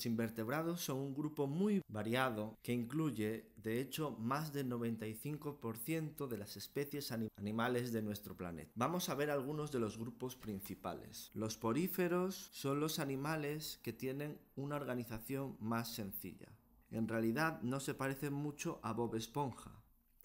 Los invertebrados son un grupo muy variado que incluye, de hecho, más del 95% de las especies animales de nuestro planeta. Vamos a ver algunos de los grupos principales. Los poríferos son los animales que tienen una organización más sencilla. En realidad no se parecen mucho a Bob Esponja,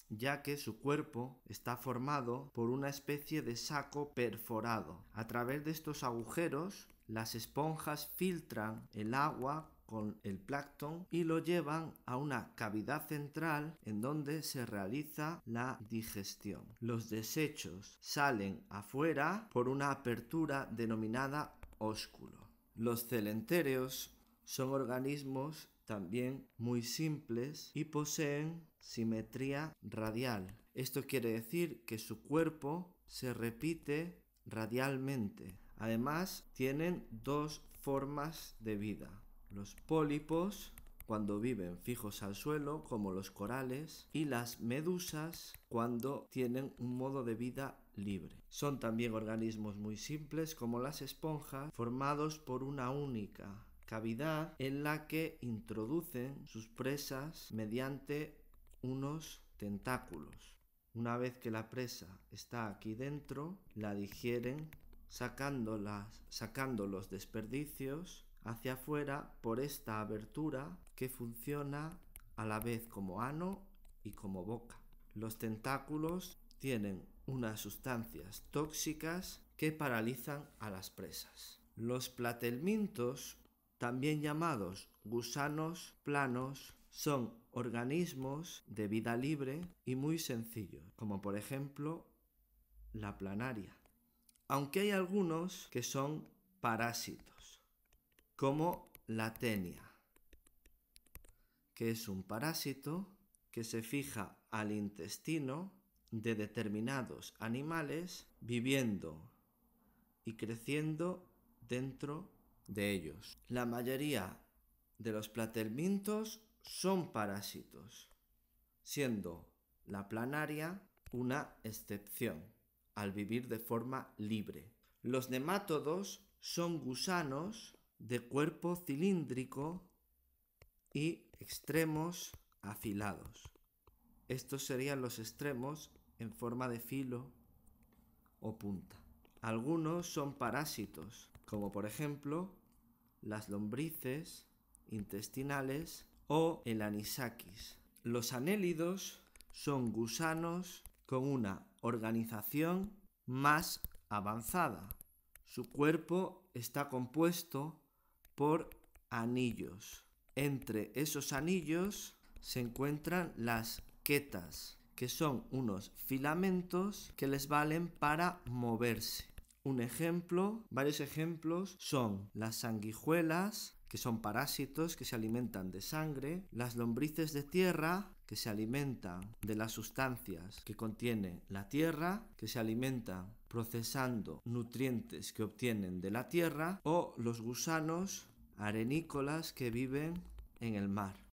ya que su cuerpo está formado por una especie de saco perforado. A través de estos agujeros, las esponjas filtran el agua con el plancton y lo llevan a una cavidad central en donde se realiza la digestión. Los desechos salen afuera por una apertura denominada ósculo. Los celentéreos son organismos también muy simples y poseen simetría radial. Esto quiere decir que su cuerpo se repite radialmente. Además, tienen dos formas de vida. Los pólipos, cuando viven fijos al suelo, como los corales, y las medusas, cuando tienen un modo de vida libre. Son también organismos muy simples, como las esponjas, formados por una única cavidad en la que introducen sus presas mediante unos tentáculos. Una vez que la presa está aquí dentro, la digieren sacando los desperdicios hacia afuera por esta abertura que funciona a la vez como ano y como boca. Los tentáculos tienen unas sustancias tóxicas que paralizan a las presas. Los platelmintos, también llamados gusanos planos, son organismos de vida libre y muy sencillos, como por ejemplo la planaria aunque hay algunos que son parásitos, como la tenia, que es un parásito que se fija al intestino de determinados animales viviendo y creciendo dentro de ellos. La mayoría de los platelmintos son parásitos, siendo la planaria una excepción al vivir de forma libre. Los nemátodos son gusanos de cuerpo cilíndrico y extremos afilados. Estos serían los extremos en forma de filo o punta. Algunos son parásitos, como por ejemplo las lombrices intestinales o el anisakis. Los anélidos son gusanos con una organización más avanzada. Su cuerpo está compuesto por anillos. Entre esos anillos se encuentran las quetas, que son unos filamentos que les valen para moverse. Un ejemplo, varios ejemplos son las sanguijuelas, que son parásitos que se alimentan de sangre, las lombrices de tierra, que se alimentan de las sustancias que contiene la tierra, que se alimentan procesando nutrientes que obtienen de la tierra, o los gusanos arenícolas que viven en el mar.